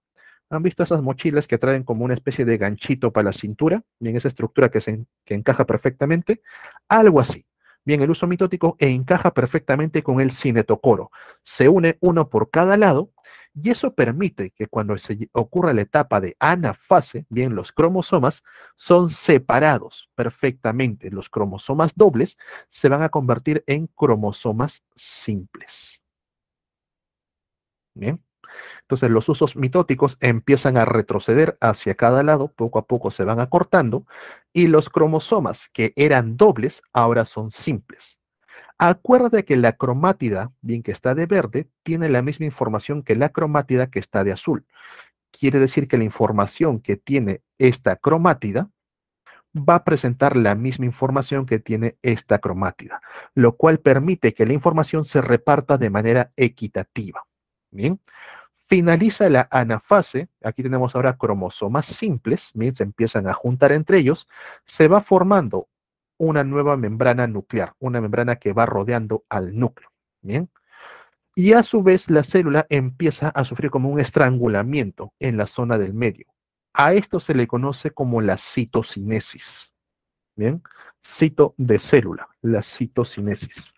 ¿Han visto esas mochilas que traen como una especie de ganchito para la cintura? Bien, esa estructura que, se, que encaja perfectamente. Algo así. Bien, el uso mitótico encaja perfectamente con el cinetocoro. Se une uno por cada lado y eso permite que cuando se ocurra la etapa de anafase, bien, los cromosomas son separados perfectamente. Los cromosomas dobles se van a convertir en cromosomas simples. Bien. Entonces los usos mitóticos empiezan a retroceder hacia cada lado, poco a poco se van acortando, y los cromosomas que eran dobles ahora son simples. Acuérdate que la cromátida, bien que está de verde, tiene la misma información que la cromátida que está de azul. Quiere decir que la información que tiene esta cromátida va a presentar la misma información que tiene esta cromátida, lo cual permite que la información se reparta de manera equitativa. Bien, Finaliza la anafase, aquí tenemos ahora cromosomas simples, ¿bien? se empiezan a juntar entre ellos, se va formando una nueva membrana nuclear, una membrana que va rodeando al núcleo. ¿bien? Y a su vez la célula empieza a sufrir como un estrangulamiento en la zona del medio. A esto se le conoce como la citocinesis. ¿Bien? Cito de célula, la citocinesis.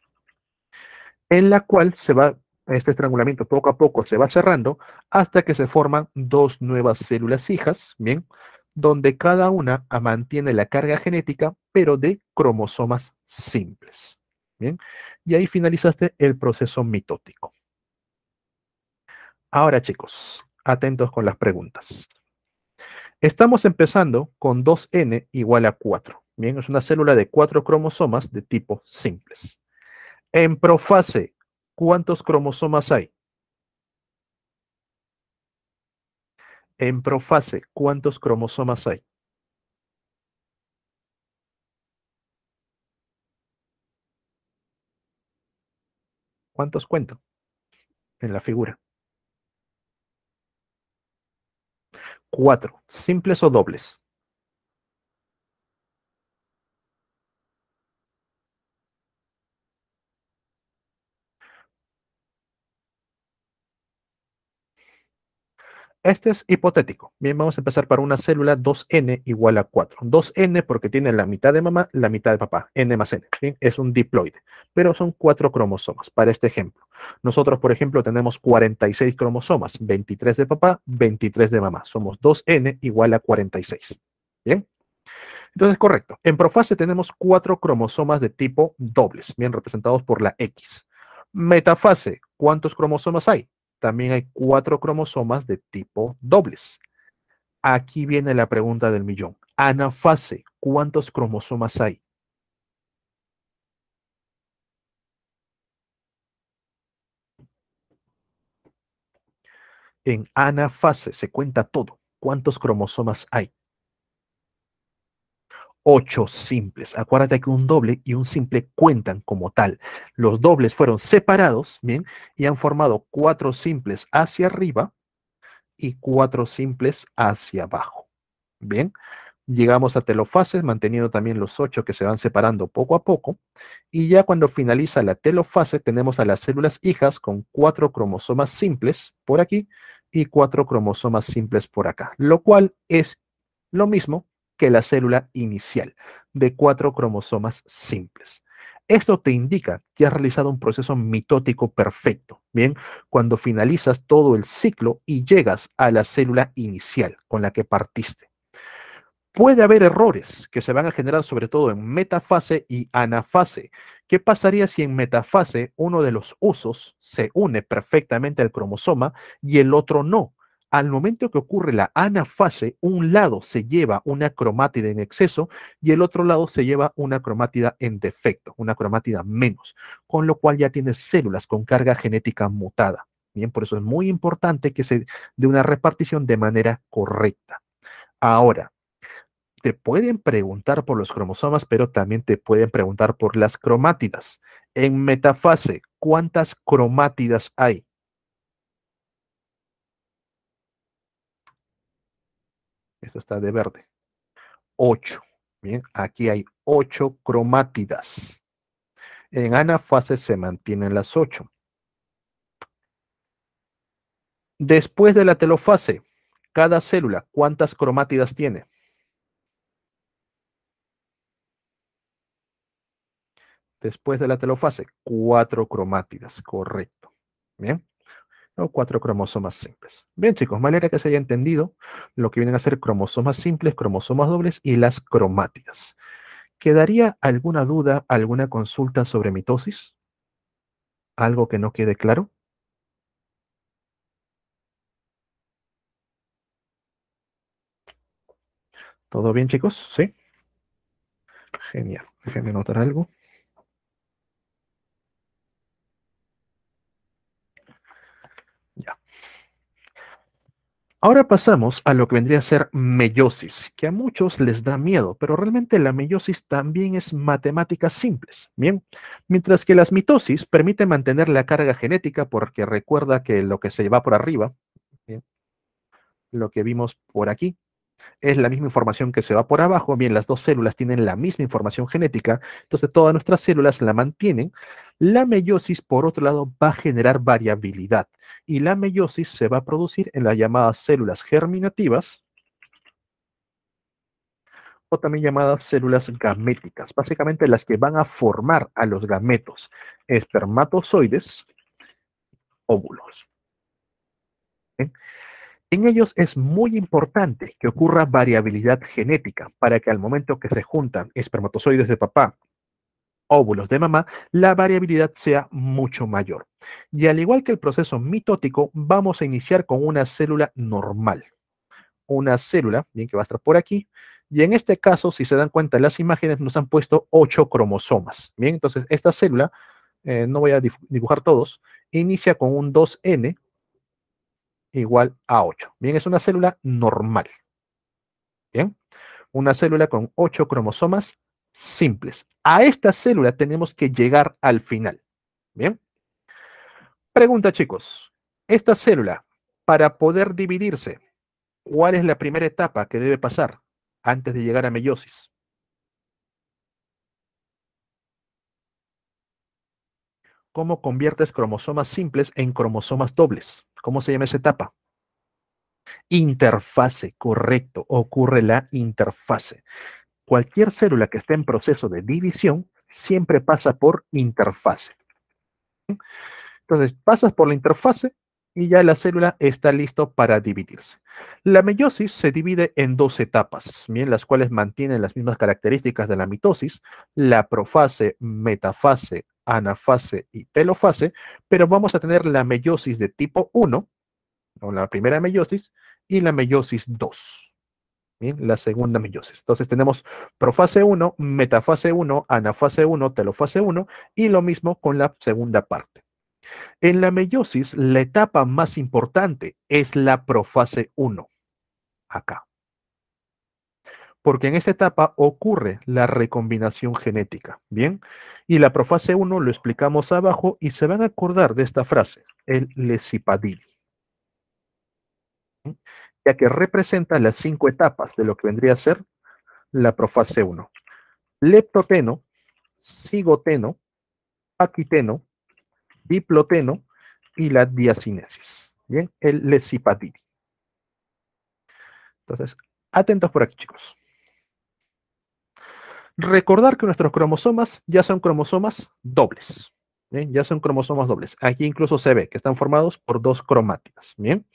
En la cual se va este estrangulamiento poco a poco se va cerrando hasta que se forman dos nuevas células hijas, ¿bien? Donde cada una mantiene la carga genética, pero de cromosomas simples, ¿bien? Y ahí finalizaste el proceso mitótico. Ahora, chicos, atentos con las preguntas. Estamos empezando con 2N igual a 4. Bien, es una célula de cuatro cromosomas de tipo simples. En profase, ¿Cuántos cromosomas hay? En profase, ¿cuántos cromosomas hay? ¿Cuántos cuento en la figura? Cuatro, simples o dobles. Este es hipotético. Bien, vamos a empezar para una célula 2n igual a 4. 2n porque tiene la mitad de mamá, la mitad de papá, n más n. Bien, es un diploide, pero son cuatro cromosomas para este ejemplo. Nosotros, por ejemplo, tenemos 46 cromosomas, 23 de papá, 23 de mamá. Somos 2n igual a 46. Bien. Entonces, correcto. En profase tenemos cuatro cromosomas de tipo dobles, bien representados por la X. Metafase, ¿cuántos cromosomas hay? también hay cuatro cromosomas de tipo dobles. Aquí viene la pregunta del millón. Anafase, ¿cuántos cromosomas hay? En anafase se cuenta todo. ¿Cuántos cromosomas hay? ocho simples. Acuérdate que un doble y un simple cuentan como tal. Los dobles fueron separados, bien, y han formado cuatro simples hacia arriba y cuatro simples hacia abajo. Bien, llegamos a telofases manteniendo también los ocho que se van separando poco a poco. Y ya cuando finaliza la telofase tenemos a las células hijas con cuatro cromosomas simples por aquí y cuatro cromosomas simples por acá, lo cual es lo mismo que la célula inicial, de cuatro cromosomas simples. Esto te indica que has realizado un proceso mitótico perfecto, ¿bien? Cuando finalizas todo el ciclo y llegas a la célula inicial con la que partiste. Puede haber errores que se van a generar sobre todo en metafase y anafase. ¿Qué pasaría si en metafase uno de los usos se une perfectamente al cromosoma y el otro no? al momento que ocurre la anafase, un lado se lleva una cromátida en exceso y el otro lado se lleva una cromátida en defecto, una cromátida menos, con lo cual ya tienes células con carga genética mutada. Bien, por eso es muy importante que se dé una repartición de manera correcta. Ahora, te pueden preguntar por los cromosomas, pero también te pueden preguntar por las cromátidas. En metafase, ¿cuántas cromátidas hay? Esto está de verde. ocho, Bien, aquí hay ocho cromátidas. En anafase se mantienen las ocho. Después de la telofase, cada célula, ¿cuántas cromátidas tiene? Después de la telofase, cuatro cromátidas, correcto. Bien o cuatro cromosomas simples. Bien, chicos, manera que se haya entendido lo que vienen a ser cromosomas simples, cromosomas dobles y las cromáticas. ¿Quedaría alguna duda, alguna consulta sobre mitosis? ¿Algo que no quede claro? ¿Todo bien, chicos? ¿Sí? Genial. Déjenme notar algo. Ahora pasamos a lo que vendría a ser meiosis, que a muchos les da miedo, pero realmente la meiosis también es matemáticas simples, ¿bien? Mientras que las mitosis permiten mantener la carga genética porque recuerda que lo que se va por arriba, lo que vimos por aquí, es la misma información que se va por abajo, bien, las dos células tienen la misma información genética, entonces todas nuestras células la mantienen. La meiosis, por otro lado, va a generar variabilidad y la meiosis se va a producir en las llamadas células germinativas o también llamadas células gaméticas, básicamente las que van a formar a los gametos, espermatozoides, óvulos. En ellos es muy importante que ocurra variabilidad genética para que al momento que se juntan espermatozoides de papá, óvulos de mamá, la variabilidad sea mucho mayor. Y al igual que el proceso mitótico, vamos a iniciar con una célula normal. Una célula, bien que va a estar por aquí, y en este caso, si se dan cuenta, las imágenes nos han puesto ocho cromosomas. Bien, entonces esta célula, eh, no voy a dibujar todos, inicia con un 2N igual a 8. Bien, es una célula normal. Bien, una célula con 8 cromosomas simples. A esta célula tenemos que llegar al final. Bien. Pregunta, chicos. Esta célula, para poder dividirse, ¿cuál es la primera etapa que debe pasar antes de llegar a meiosis? ¿Cómo conviertes cromosomas simples en cromosomas dobles? ¿Cómo se llama esa etapa? Interfase, correcto, ocurre la interfase. Cualquier célula que esté en proceso de división siempre pasa por interfase. Entonces, pasas por la interfase y ya la célula está listo para dividirse. La meiosis se divide en dos etapas, bien, las cuales mantienen las mismas características de la mitosis, la profase, metafase, anafase y telofase, pero vamos a tener la meiosis de tipo 1, o la primera meiosis, y la meiosis 2. Bien, la segunda meiosis. Entonces tenemos profase 1, metafase 1, anafase 1, telofase 1 y lo mismo con la segunda parte. En la meiosis, la etapa más importante es la profase 1, acá porque en esta etapa ocurre la recombinación genética. Bien, y la profase 1 lo explicamos abajo y se van a acordar de esta frase, el lecipadil, ya que representa las cinco etapas de lo que vendría a ser la profase 1. Leptoteno, cigoteno, paquiteno, diploteno y la diacinesis. Bien, el lecipadil. Entonces, atentos por aquí, chicos. Recordar que nuestros cromosomas ya son cromosomas dobles. Ya son cromosomas dobles. Aquí incluso se ve que están formados por dos cromátidas. Bien.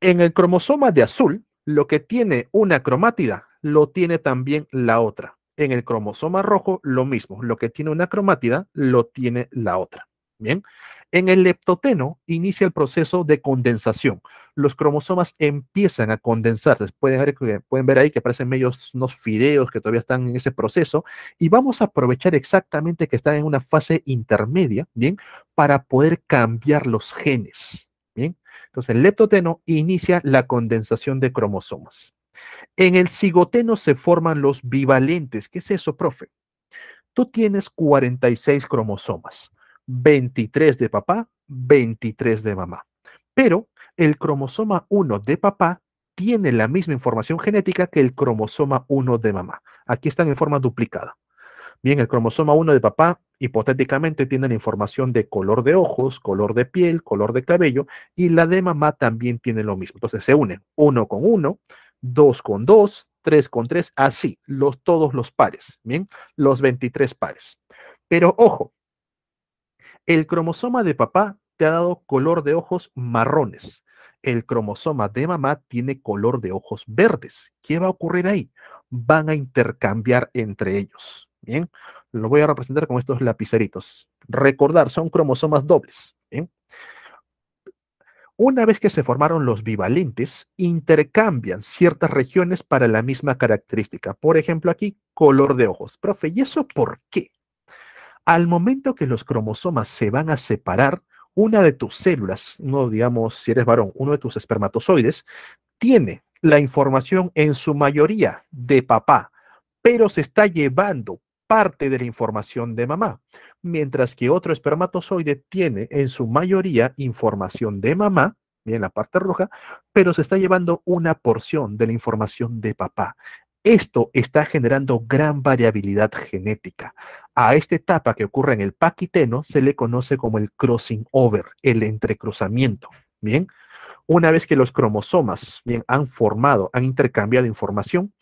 En el cromosoma de azul, lo que tiene una cromátida lo tiene también la otra. En el cromosoma rojo, lo mismo. Lo que tiene una cromátida lo tiene la otra. Bien. En el leptoteno inicia el proceso de condensación. Los cromosomas empiezan a condensarse. Pueden ver, pueden ver ahí que aparecen medios, unos fideos que todavía están en ese proceso. Y vamos a aprovechar exactamente que están en una fase intermedia, ¿bien? Para poder cambiar los genes, ¿bien? Entonces, el leptoteno inicia la condensación de cromosomas. En el cigoteno se forman los bivalentes. ¿Qué es eso, profe? Tú tienes 46 cromosomas 23 de papá, 23 de mamá. Pero el cromosoma 1 de papá tiene la misma información genética que el cromosoma 1 de mamá. Aquí están en forma duplicada. Bien, el cromosoma 1 de papá hipotéticamente tiene la información de color de ojos, color de piel, color de cabello, y la de mamá también tiene lo mismo. Entonces se unen 1 con 1, 2 con 2, 3 con 3, así, los, todos los pares, ¿bien? Los 23 pares. Pero ojo, el cromosoma de papá te ha dado color de ojos marrones. El cromosoma de mamá tiene color de ojos verdes. ¿Qué va a ocurrir ahí? Van a intercambiar entre ellos. Bien, lo voy a representar con estos lapiceritos. Recordar, son cromosomas dobles. Una vez que se formaron los bivalentes, intercambian ciertas regiones para la misma característica. Por ejemplo, aquí, color de ojos. Profe, ¿y eso por qué? Al momento que los cromosomas se van a separar, una de tus células, no digamos si eres varón, uno de tus espermatozoides, tiene la información en su mayoría de papá, pero se está llevando parte de la información de mamá, mientras que otro espermatozoide tiene en su mayoría información de mamá, en la parte roja, pero se está llevando una porción de la información de papá. Esto está generando gran variabilidad genética. A esta etapa que ocurre en el paquiteno se le conoce como el crossing over, el entrecruzamiento. Bien, una vez que los cromosomas bien, han formado, han intercambiado información,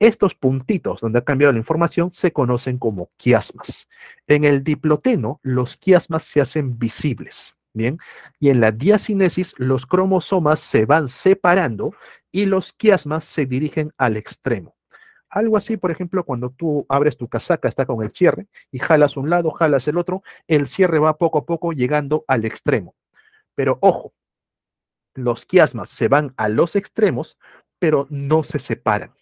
estos puntitos donde ha cambiado la información se conocen como quiasmas. En el diploteno, los quiasmas se hacen visibles. Bien, y en la diacinesis, los cromosomas se van separando y los quiasmas se dirigen al extremo. Algo así, por ejemplo, cuando tú abres tu casaca, está con el cierre, y jalas un lado, jalas el otro, el cierre va poco a poco llegando al extremo. Pero ojo, los quiasmas se van a los extremos, pero no se separan.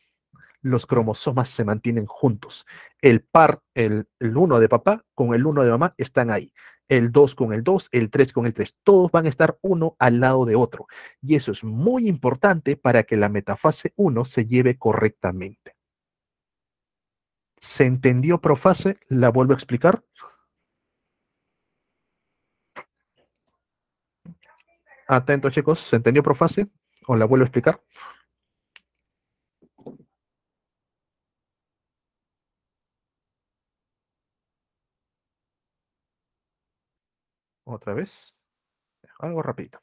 Los cromosomas se mantienen juntos. El par, el, uno de papá con el uno de mamá están ahí el 2 con el 2, el 3 con el 3. Todos van a estar uno al lado de otro. Y eso es muy importante para que la metafase 1 se lleve correctamente. ¿Se entendió profase? ¿La vuelvo a explicar? Atento chicos, ¿se entendió profase? ¿O la vuelvo a explicar? Otra vez. Algo rapidito.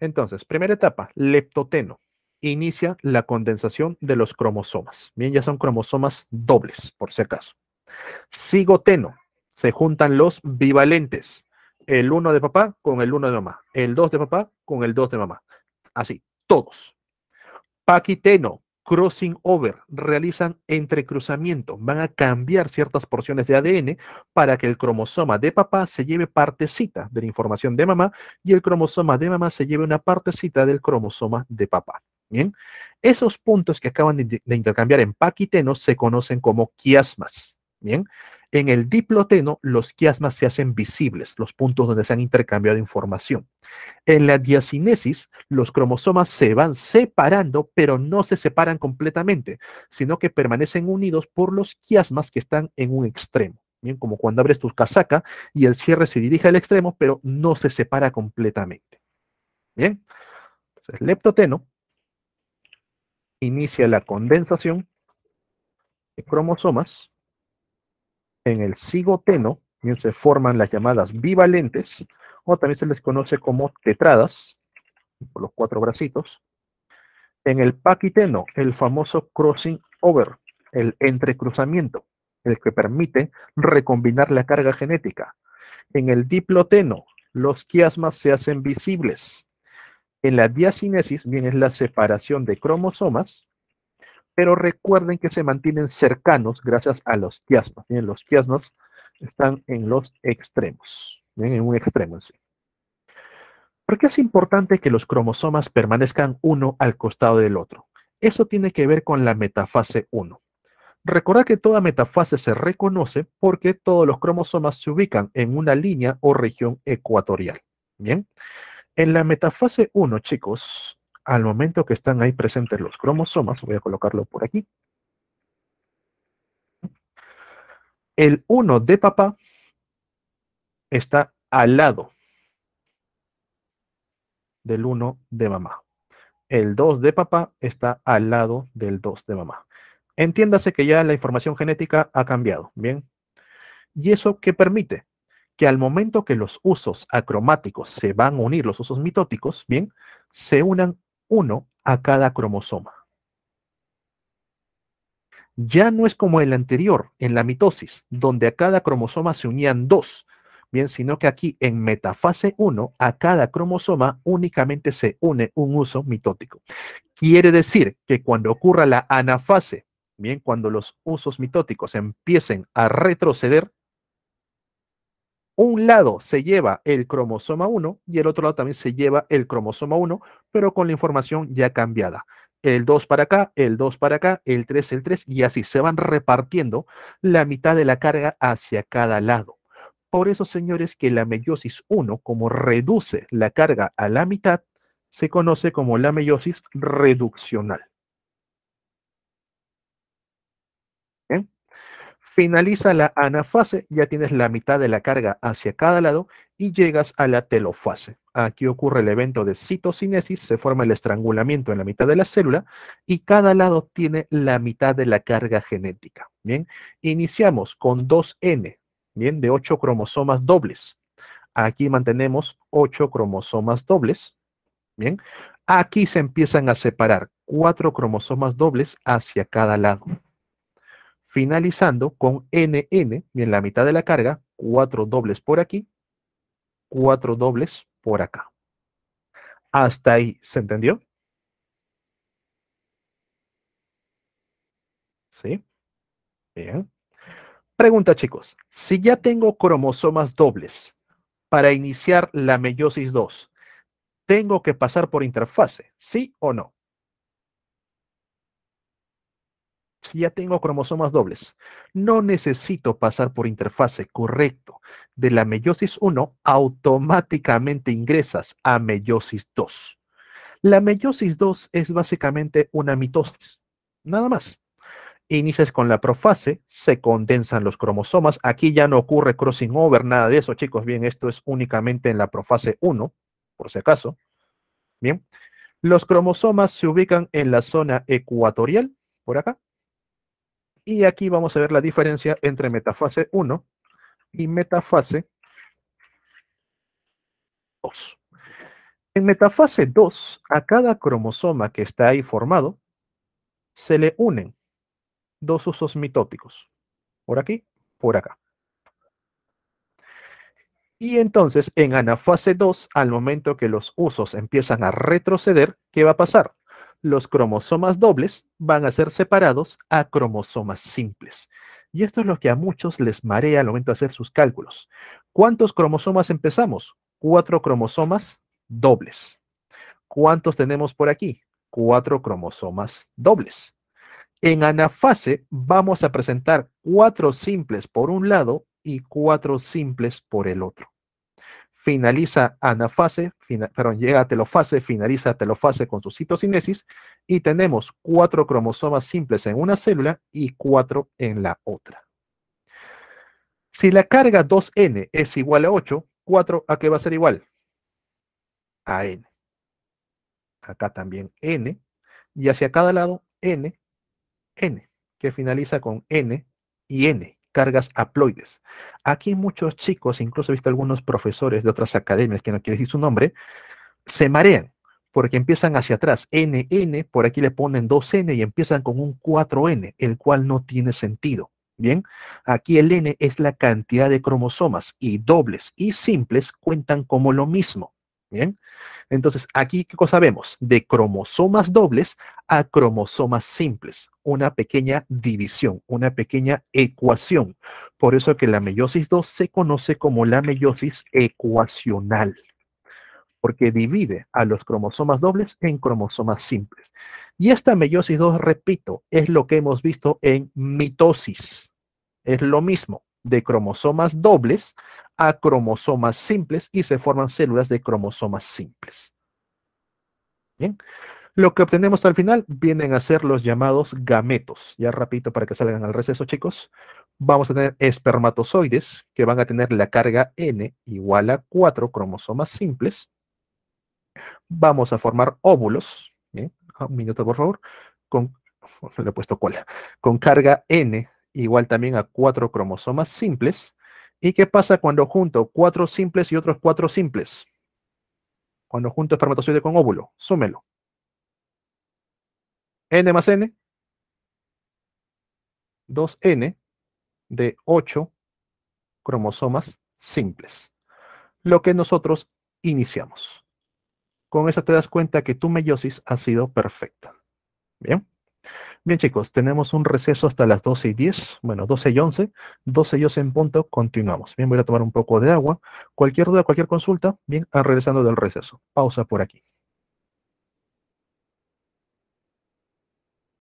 Entonces, primera etapa, leptoteno inicia la condensación de los cromosomas. Bien, ya son cromosomas dobles, por si acaso. Cigoteno, se juntan los bivalentes. El uno de papá con el 1 de mamá. El 2 de papá con el 2 de mamá. Así, todos. Paquiteno, crossing over, realizan entrecruzamiento, van a cambiar ciertas porciones de ADN para que el cromosoma de papá se lleve partecita de la información de mamá y el cromosoma de mamá se lleve una partecita del cromosoma de papá. Bien, esos puntos que acaban de, intercambiar en paquiteno se conocen como quiasmas. Bien, en el diploteno los quiasmas se hacen visibles, los puntos donde se han intercambiado información. En la diacinesis los cromosomas se van separando, pero no se separan completamente, sino que permanecen unidos por los quiasmas que están en un extremo. Bien, como cuando abres tu casaca y el cierre se dirige al extremo, pero no se separa completamente. Bien, Entonces, leptoteno inicia la condensación de cromosomas en el cigoteno, bien se forman las llamadas bivalentes, o también se les conoce como tetradas, por los cuatro bracitos. En el paquiteno, el famoso crossing over, el entrecruzamiento, el que permite recombinar la carga genética. En el diploteno, los quiasmas se hacen visibles en la diacinesis, bien, es la separación de cromosomas, pero recuerden que se mantienen cercanos gracias a los quiasmas. Bien, los quiasmas están en los extremos, bien, en un extremo en sí. ¿Por qué es importante que los cromosomas permanezcan uno al costado del otro? Eso tiene que ver con la metafase 1. Recordad que toda metafase se reconoce porque todos los cromosomas se ubican en una línea o región ecuatorial. Bien, en la metafase 1, chicos, al momento que están ahí presentes los cromosomas, voy a colocarlo por aquí. El 1 de papá está al lado del 1 de mamá. El 2 de papá está al lado del 2 de mamá. Entiéndase que ya la información genética ha cambiado, ¿bien? ¿Y eso qué permite? que al momento que los usos acromáticos se van a unir, los usos mitóticos, bien, se unan uno a cada cromosoma. Ya no es como el anterior, en la mitosis, donde a cada cromosoma se unían dos, bien, sino que aquí en metafase 1 a cada cromosoma únicamente se une un uso mitótico. Quiere decir que cuando ocurra la anafase, bien, cuando los usos mitóticos empiecen a retroceder, un lado se lleva el cromosoma 1 y el otro lado también se lleva el cromosoma 1, pero con la información ya cambiada. El 2 para acá, el 2 para acá, el 3, el 3, y así se van repartiendo la mitad de la carga hacia cada lado. Por eso, señores, que la meiosis 1, como reduce la carga a la mitad, se conoce como la meiosis reduccional. Finaliza la anafase, ya tienes la mitad de la carga hacia cada lado y llegas a la telofase. Aquí ocurre el evento de citocinesis, se forma el estrangulamiento en la mitad de la célula y cada lado tiene la mitad de la carga genética. Bien, iniciamos con 2N, bien, de 8 cromosomas dobles. Aquí mantenemos 8 cromosomas dobles. Bien, aquí se empiezan a separar 4 cromosomas dobles hacia cada lado finalizando con NN en la mitad de la carga, cuatro dobles por aquí, cuatro dobles por acá. Hasta ahí, ¿se entendió? ¿Sí? Bien. Pregunta, chicos. Si ya tengo cromosomas dobles para iniciar la meiosis 2, ¿tengo que pasar por interfase? ¿Sí o no? ya tengo cromosomas dobles, no necesito pasar por interfase correcto de la meiosis 1, automáticamente ingresas a meiosis 2. La meiosis 2 es básicamente una mitosis, nada más. Inicias con la profase, se condensan los cromosomas. Aquí ya no ocurre crossing over, nada de eso, chicos. Bien, esto es únicamente en la profase 1, por si acaso. Bien, los cromosomas se ubican en la zona ecuatorial, por acá, y aquí vamos a ver la diferencia entre metafase 1 y metafase 2. En metafase 2, a cada cromosoma que está ahí formado, se le unen dos usos mitóticos, por aquí, por acá. Y entonces, en anafase 2, al momento que los usos empiezan a retroceder, ¿qué va a pasar? los cromosomas dobles van a ser separados a cromosomas simples. Y esto es lo que a muchos les marea al momento de hacer sus cálculos. ¿Cuántos cromosomas empezamos? Cuatro cromosomas dobles. ¿Cuántos tenemos por aquí? Cuatro cromosomas dobles. En anafase vamos a presentar cuatro simples por un lado y cuatro simples por el otro finaliza anafase, perdón, llega a telofase, finaliza telofase con su citocinesis y tenemos cuatro cromosomas simples en una célula y cuatro en la otra. Si la carga 2n es igual a 8, ¿cuatro a qué va a ser igual? A n. Acá también n. Y hacia cada lado n, n, que finaliza con n y n cargas haploides. Aquí muchos chicos, incluso he visto algunos profesores de otras academias, que no quiero decir su nombre, se marean porque empiezan hacia atrás, N, por aquí le ponen 2N y empiezan con un 4N, el cual no tiene sentido. Bien, aquí el N es la cantidad de cromosomas y dobles y simples cuentan como lo mismo. Bien, entonces aquí, ¿qué cosa vemos? De cromosomas dobles a cromosomas simples una pequeña división, una pequeña ecuación. Por eso que la meiosis 2 se conoce como la meiosis ecuacional, porque divide a los cromosomas dobles en cromosomas simples. Y esta meiosis 2, repito, es lo que hemos visto en mitosis. Es lo mismo, de cromosomas dobles a cromosomas simples y se forman células de cromosomas simples. Bien. Lo que obtenemos al final vienen a ser los llamados gametos. Ya rapidito para que salgan al receso, chicos. Vamos a tener espermatozoides que van a tener la carga N igual a 4 cromosomas simples. Vamos a formar óvulos. ¿bien? Ah, un minuto, por favor. Con, <laughs> le he puesto cola. Con carga N igual también a cuatro cromosomas simples. ¿Y qué pasa cuando junto cuatro simples y otros cuatro simples? Cuando junto espermatozoide con óvulo, súmelo n más n, 2n de 8 cromosomas simples. Lo que nosotros iniciamos. Con eso te das cuenta que tu meiosis ha sido perfecta. Bien. Bien chicos, tenemos un receso hasta las 12 y 10, bueno, 12 y 11, 12 y 11 en punto, continuamos. Bien, voy a tomar un poco de agua. Cualquier duda, cualquier consulta, bien, regresando del receso. Pausa por aquí.